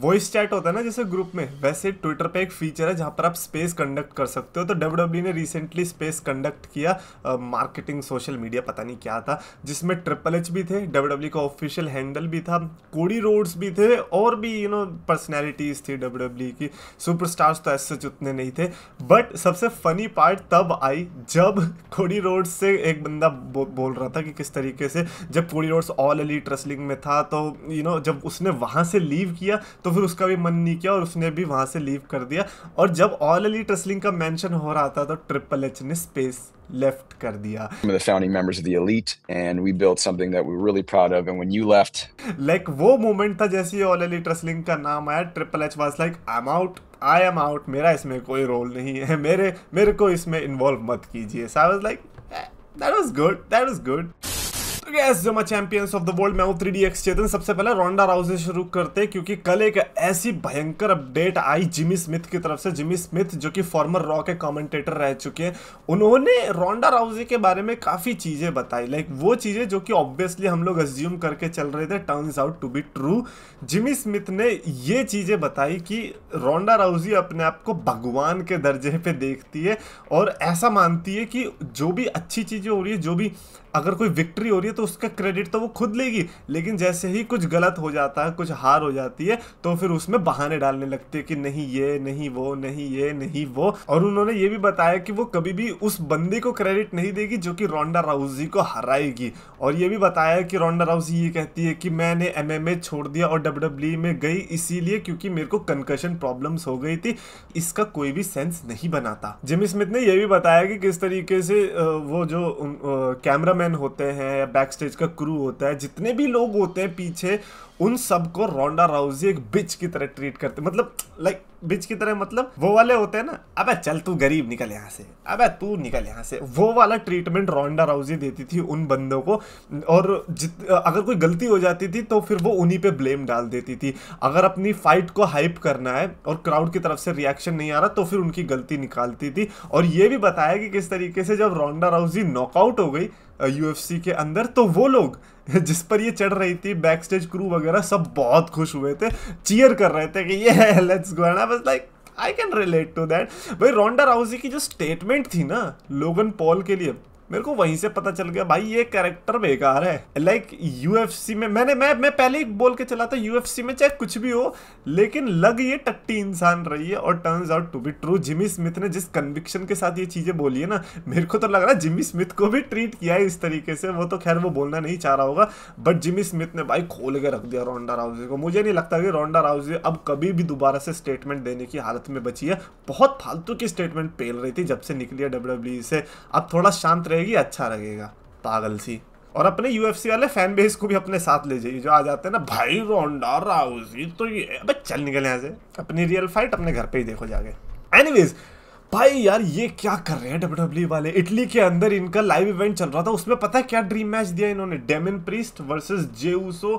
voice chat होता है ना जैसे ग्रुप में वैसे ट्विटर पे एक फीचर है जहाँ पर आप स्पेस कंडक्ट कर सकते हो तो डब्ल्यू e ने रिसेंटली स्पेस कंडक्ट किया मार्केटिंग सोशल मीडिया पता नहीं क्या था जिसमें ट्रिपल एच भी थे डब्ल्यू e का ऑफिशियल हैंडल भी था कोडी रोड्स भी थे और भी यू नो पर्सनैलिटीज़ थी डब्ल्यू की सुपरस्टार्स तो ऐसे उतने नहीं थे बट सबसे फनी पार्ट तब आई जब कोडी रोड्स से एक बंदा बो, बोल रहा था कि किस तरीके से जब कोडी रोड्स ऑल अली ट्रस्लिंग में था तो यू you नो know, जब उसने वहाँ से लीव किया तो फिर उसका भी मन नहीं किया और उसने भी वहां से लीव कर दिया और जब ऑल एलीट रेसलिंग का मेंशन हो रहा था तो ट्रिपल एच ने स्पेस लेफ्ट कर दिया The founding members of the elite and we built something that we we're really proud of and when you left like वो मोमेंट था जैसे ऑल elite wrestling का नाम आया triple H was like I am out I am out मेरा इसमें कोई role नहीं है मेरे मेरे को इसमें इन्वॉल्व मत कीजिए so I was like that was good that was good तो गैस मैं चैंपियंस ऑफ द वर्ल्ड मैं थ्री डी एक्स चेतन सबसे पहले रोंडा राउस से शुरू करते हैं क्योंकि कल एक ऐसी भयंकर अपडेट आई जिमी स्मिथ की तरफ से जिमी स्मिथ जो कि फॉर्मर रॉ के कमेंटेटर रह चुके हैं उन्होंने रोंडा राउजी के बारे में काफ़ी चीज़ें बताई लाइक वो चीज़ें जो कि ऑब्वियसली हम लोग एज्यूम करके चल रहे थे turn out to be true Jimmy Smith ने ये चीज़ें बताई कि रोंडा राउजी अपने आप को भगवान के दर्जे पर देखती है और ऐसा मानती है कि जो भी अच्छी चीज़ें हो रही है जो भी अगर कोई विक्ट्री हो रही है तो उसका क्रेडिट तो वो खुद लेगी लेकिन जैसे ही कुछ गलत हो जाता है कुछ हार हो जाती है तो फिर उसमें बहाने डालने लगते हैं कि नहीं ये नहीं वो नहीं ये नहीं वो और उन्होंने ये भी बताया कि वो कभी भी उस बंदे को क्रेडिट नहीं देगी जो कि रोंडा राउजी को हराएगी और ये भी बताया कि रोंडा राउजी ये कहती है कि मैंने एम छोड़ दिया और डब्ल्यू e में गई इसीलिए क्योंकि मेरे को कंकशन प्रॉब्लम्स हो गई थी इसका कोई भी सेंस नहीं बनाता जिमी स्मिथ ने यह भी बताया कि किस तरीके से वो जो कैमरा कैमरामैन होते हैं या बैक स्टेज का क्रू होता है जितने भी लोग होते हैं पीछे उन सबको रोंडा राउजी एक बिच की तरह ट्रीट करते मतलब लाइक बिच की तरह मतलब वो वाले होते हैं ना अबे चल तू गरीब निकल यहाँ से अबे तू निकल यहाँ से वो वाला ट्रीटमेंट रोंडा राउजी देती थी उन बंदों को और जित अगर कोई गलती हो जाती थी तो फिर वो उन्हीं पे ब्लेम डाल देती थी अगर अपनी फाइट को हाइप करना है और क्राउड की तरफ से रिएक्शन नहीं आ रहा तो फिर उनकी गलती निकालती थी और ये भी बताया कि किस तरीके से जब रोंडा राउजी नॉकआउट हो गई यूएफसी के अंदर तो वो लोग जिस पर ये चढ़ रही थी बैक स्टेज क्रू वगैरह सब बहुत खुश हुए थे चीयर कर रहे थे कि ये let's go and I like I can relate to that भाई रोंडा राउजी की जो स्टेटमेंट थी ना लोगन पॉल के लिए मेरे को वहीं से पता चल गया भाई ये कैरेक्टर बेकार है लाइक like, यूएफसी में मैंने मैं मैं पहले ही बोल के चला था यूएफसी में चाहे कुछ भी हो लेकिन लग ये टट्टी इंसान रही है और turns out to be true Jimmy Smith ने जिस कन्विक्शन के साथ ये चीज़ें बोली है ना मेरे को तो लग रहा है जिमी स्मिथ को भी ट्रीट किया है इस तरीके से वो तो खैर वो बोलना नहीं चाह रहा होगा बट जिमी स्मिथ ने भाई खोल के रख दिया रोंडा राउजे को मुझे नहीं लगता कि रोंडा राउजे अब कभी भी दोबारा से स्टेटमेंट देने की हालत में बची है बहुत फालतू की स्टेटमेंट पेल रही थी जब से निकली है डब्ल्यू e से अब थोड़ा शांत रहे रहेगी अच्छा रहेगा पागल सी और अपने यू वाले फैन बेस को भी अपने साथ ले जाइए जो आ जाते हैं ना भाई रोंडा राउजी तो ये अब चल निकल यहाँ से अपनी रियल फाइट अपने घर पे ही देखो जाके एनीवेज भाई यार ये क्या कर रहे हैं डब्ल्यू e वाले इटली के अंदर इनका लाइव इवेंट चल रहा था उसमें पता है क्या ड्रीम मैच दिया इन्होंने Damian Priest versus Jey Uso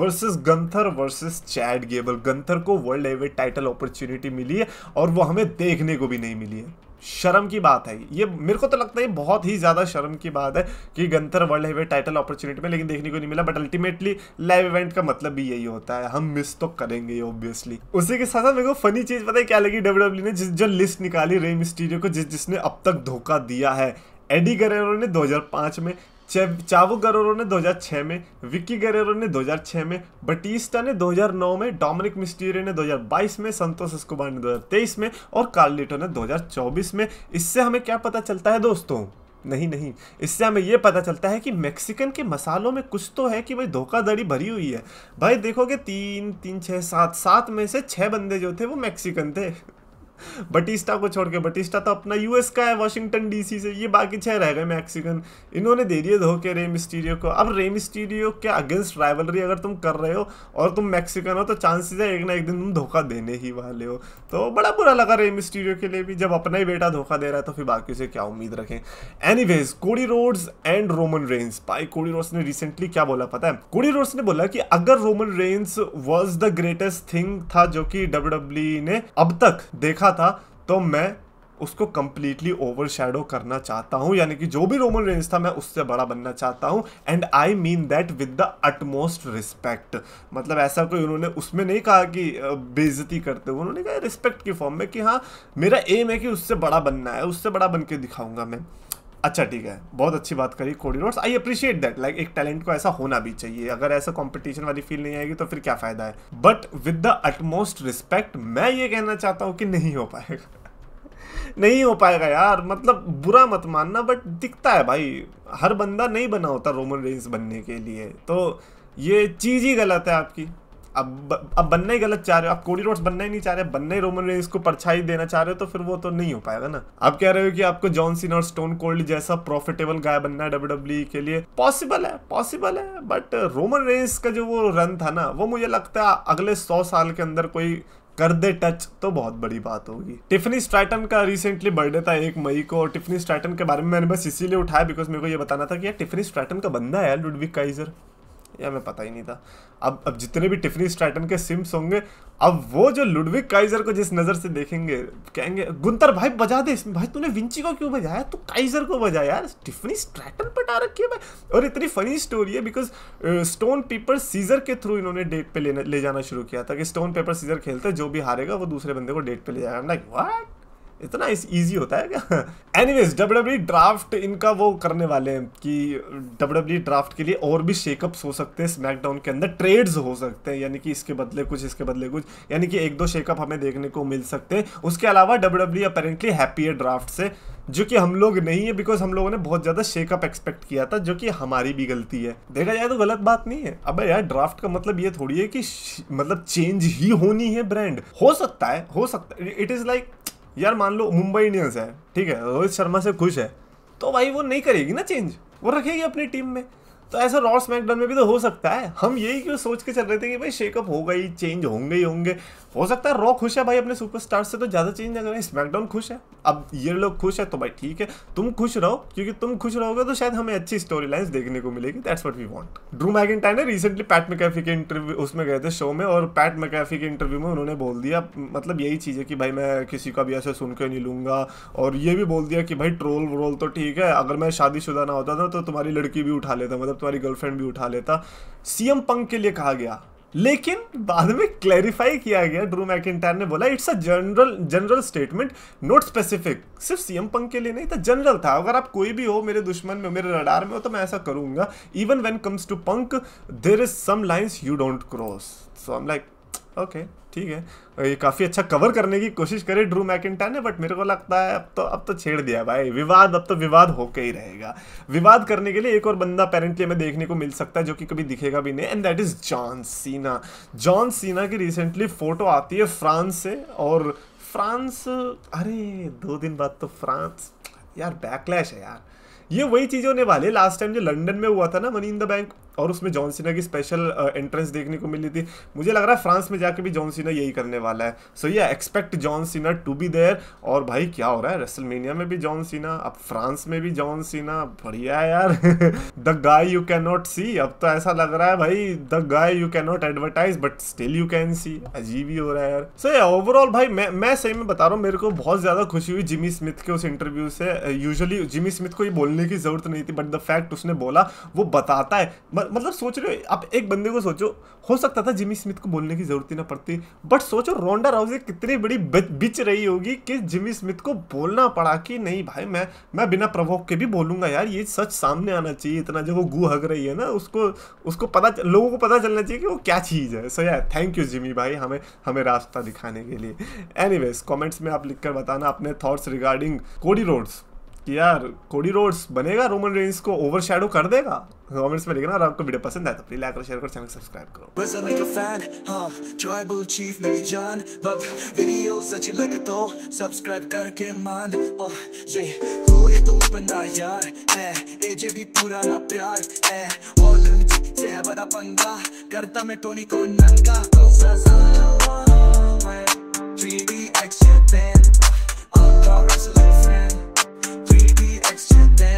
versus Gunther versus Chad Gable Gunther को वर्ल्ड हेवेट टाइटल अपॉर्चुनिटी मिली है और वो हमें देखने को भी नहीं मिली है शर्म की बात है ये मेरे को तो लगता है बहुत ही ज़्यादा शर्म की बात है कि Gunther world heavyweight title opportunity में लेकिन देखने को नहीं मिला बट अल्टीमेटली लाइव इवेंट का मतलब भी यही होता है हम मिस तो करेंगे ऑब्वियसली उसी के साथ साथ मेरे को फनी चीज़ पता है क्या लगी डब्ल्यू e ने जिस जो लिस्ट निकाली रेम स्टीडियो को जिस जिसने अब तक धोखा दिया है एडी गरेरो ने 2005 में चावो गरोरो ने 2006 में विक्की गरेरो ने 2006 में बटिस्टा ने 2009 में डोमिनिक मिस्टीरियो ने 2022 में संतोष स्कुबार ने 2023 में और कार्लिटो ने 2024 में इससे हमें क्या पता चलता है दोस्तों नहीं नहीं इससे हमें यह पता चलता है कि मेक्सिकन के मसालों में कुछ तो है कि भाई धोखाधड़ी भरी हुई है भाई देखोगे तीन तीन छः सात सात में से छः बंदे जो थे वो मैक्सिकन थे बटिस्टा को छोड़ के बटिस्टा तो अपना यूएस का है वाशिंगटन डीसी से ये बाकी छह रह गए मैक्सिकन इन्होंने दे दिए धोखे रे मिस्टीरियो को अब रे मिस्टीरियो के अगेंस्ट राइवलरी अगर तुम कर रहे हो और तुम मैक्सिकन हो तो चांसेस है एक ना एक दिन तुम धोखा देने ही वाले हो तो बड़ा बुरा लगा रे मिस्टीरियो के लिए भी जब अपना ही बेटा धोखा दे रहा है तो फिर बाकी से क्या उम्मीद रखें any Cody Rhodes and Roman Reigns भाई कोडी रोड्स ने रिसेंटली क्या बोला पता है कोडी रोड्स ने बोला कि अगर Roman Reigns was the greatest thing था जो कि डब्ल्यू e ने अब तक देखा रखा था तो मैं उसको कंप्लीटली ओवर शेडो करना चाहता हूँ यानी कि जो भी रोमन रेंज था मैं उससे बड़ा बनना चाहता हूँ and I mean that with the utmost respect मतलब ऐसा कोई उन्होंने उसमें नहीं कहा कि बेजती करते हुए उन्होंने कहा रिस्पेक्ट की फॉर्म में कि हाँ मेरा एम है कि उससे बड़ा बनना है उससे बड़ा बन के दिखाऊंगा मैं अच्छा ठीक है बहुत अच्छी बात करी Cody Rhodes I appreciate that like एक टैलेंट को ऐसा होना भी चाहिए अगर ऐसा कंपटीशन वाली फील नहीं आएगी तो फिर क्या फायदा है but with the utmost respect मैं ये कहना चाहता हूँ कि नहीं हो पाएगा नहीं हो पाएगा यार मतलब बुरा मत मानना बट दिखता है भाई हर बंदा नहीं बना होता रोमन रेंस बनने के लिए तो ये चीज़ ही गलत है आपकी अब ब, अब बनना ही गलत चाह रहे हो आप कोडी रोड्स बनना ही नहीं चाह रहे बनने रोमन रेंस को परछाई देना चाह रहे हो तो फिर वो तो नहीं हो पाएगा ना आप कह रहे हो कि आपको जॉन सीन और स्टोन कोल्ड जैसा प्रॉफिटेबल गाय बनना है डब्ल्यू e के लिए पॉसिबल है पॉसिबल है बट रोमन रेंस का जो वो रन था ना वो मुझे लगता है अगले सौ साल के अंदर कोई कर दे टच तो बहुत बड़ी बात होगी टिफनी स्ट्रैटन का रिसेंटली बर्थडे था एक मई को और टिफनी स्ट्रैटन के बारे में मैंने बस इसीलिए उठाया बिकॉज मेरे को ये बताना था कि यार टिफनी स्ट्रैटन का बंदा है लुडविक काइजर या मैं पता ही नहीं था अब अब जितने भी टिफनी स्ट्रैटन के सिम्स होंगे अब वो जो लुडविक काइजर को जिस नज़र से देखेंगे कहेंगे गुंतर भाई बजा दे इसमें भाई तूने विंची को क्यों बजाया तू काइजर को बजा यार टिफनी स्ट्रैटन पटा रखी है भाई और इतनी फनी स्टोरी है बिकॉज स्टोन पेपर सीजर के थ्रू इन्होंने डेट पर लेने ले जाना शुरू किया था कि स्टोन पेपर सीजर खेलते जो भी हारेगा वो दूसरे बंदे को डेट पर ले जाएगा लाइक वाट इतना ईजी होता है क्या एनीवेज डब्ल्यू ड्राफ्ट इनका वो करने वाले हैं कि डब्ल्यू ड्राफ्ट e के लिए और भी शेकअप्स हो सकते हैं स्मैकडाउन के अंदर ट्रेड्स हो सकते हैं यानी कि इसके बदले कुछ इसके बदले कुछ यानी कि एक दो शेकअप हमें देखने को मिल सकते हैं उसके अलावा डब्ल्यू अपेरेंटली हैप्पी है ड्राफ्ट से जो कि हम लोग नहीं है बिकॉज हम लोगों ने बहुत ज़्यादा शेकअप एक्सपेक्ट किया था जो कि हमारी भी गलती है देखा जाए तो गलत बात नहीं है अब यार ड्राफ्ट का मतलब ये थोड़ी है कि मतलब चेंज ही होनी है ब्रांड हो सकता है हो सकता है इट इज़ लाइक यार मान लो मुंबई इंडियंस है ठीक है रोहित शर्मा से खुश है तो भाई वो नहीं करेगी ना चेंज वो रखेगी अपनी टीम में तो ऐसा रॉ स्मैकडाउन में भी तो हो सकता है हम यही क्यों सोच के चल रहे थे कि भाई शेकअप होगा ही चेंज होंगे ही होंगे हो सकता है रॉ खुश है भाई अपने सुपरस्टार से तो ज़्यादा चेंज अगर स्मैकडाउन खुश है अब ये लोग खुश है तो भाई ठीक है तुम खुश रहो क्योंकि तुम खुश रहोगे तो शायद हमें अच्छी स्टोरी लाइन्स देखने को मिलेगी that's what we want Drew टाइन ने रिसेंटली पैट मैकेफी के इंटरव्यू उसमें गए थे शो में और पैट मैकेफी के इंटरव्यू में उन्होंने बोल दिया मतलब यही चीज़ है कि भाई मैं किसी का भी ऐसे सुन के नहीं लूँगा और ये भी बोल दिया कि भाई ट्रोल व्रोल तो ठीक है अगर मैं शादीशुदा ना होता था तो, तो तुम्हारी लड़की भी उठा लेता मतलब मतलब तुम्हारी गर्लफ्रेंड भी उठा लेता सीएम पंक के लिए कहा गया लेकिन बाद में क्लैरिफाई किया गया ड्रू मैक ने बोला it's a general general statement not specific सिर्फ सीएम पंक के लिए नहीं था जनरल था अगर आप कोई भी हो मेरे दुश्मन में मेरे रडार में हो तो मैं ऐसा करूंगा even when comes to Punk there is some lines you don't cross so I am like okay ठीक है और ये काफ़ी अच्छा कवर करने की कोशिश करे ड्रू मैक ने बट मेरे को लगता है अब तो अब तो छेड़ दिया भाई विवाद अब तो विवाद होके ही रहेगा विवाद करने के लिए एक और बंदा अपेरेंटली हमें देखने को मिल सकता है जो कि कभी दिखेगा भी नहीं and that is John Cena John Cena की रिसेंटली फ़ोटो आती है फ्रांस से और फ्रांस अरे दो दिन बाद तो फ्रांस यार बैकलैश है यार ये वही चीज़ होने वाली है लास्ट टाइम जो लंदन में हुआ था ना मनी इन द बैंक और उसमें जॉन सीना की स्पेशल एंट्रेंस देखने को मिली थी मुझे लग रहा है फ्रांस में जाके भी जॉन सीना यही करने वाला है सो ये expect John Cena to be there और भाई क्या हो रहा है रेसलमेनिया में भी जॉन सीना अब फ्रांस में भी जॉन सीना बढ़िया है यार the guy you can not see अब तो ऐसा लग रहा है भाई the guy you can not advertise but still you can see अजीब ही हो रहा है यार सो ये ओवरऑल भाई मैं मैं सही में बता रहा हूँ मेरे को बहुत ज्यादा खुशी हुई जिमी स्मिथ के उस इंटरव्यू से यूजली जिमी स्मिथ को ये बोलने की जरूरत नहीं थी बट द फैक्ट उसने बोला वो बताता है मतलब, मतलब सोच रहे हो आप एक बंदे को सोचो हो सकता था जिमी स्मिथ को बोलने की जरूरत ही ना पड़ती बट सोचो रोंडा राउजे कितनी बड़ी बिच रही होगी कि जिमी स्मिथ को बोलना पड़ा कि नहीं भाई मैं मैं बिना प्रवोक के भी बोलूंगा यार ये सच सामने आना चाहिए इतना जो वो गु हग रही है ना उसको उसको पता लोगों को पता चलना चाहिए कि वो क्या चीज़ है सो यार थैंक यू जिमी भाई हमें हमें रास्ता दिखाने के लिए एनी कमेंट्स में आप लिख बताना अपने थॉट्स रिगार्डिंग कोडी रोड्स कि यार कोडी रोड्स बनेगा रोमन रेंज को ओवर शेडो कर देगा कमेंट्स में लिखना और आपको वीडियो पसंद आया तो प्लीज लाइक और शेयर करो चैनल सब्सक्राइब करो बस आई लाइक अ फैन हां ट्राइबल चीफ मेरी जान बट वीडियो सच लगे तो सब्सक्राइब करके मान ओ जे हो ये तो बंदा यार है जे भी पुराना प्यार है और से बड़ा पंगा करता मैं टोनी को नंगा तो सजा मैं 3D action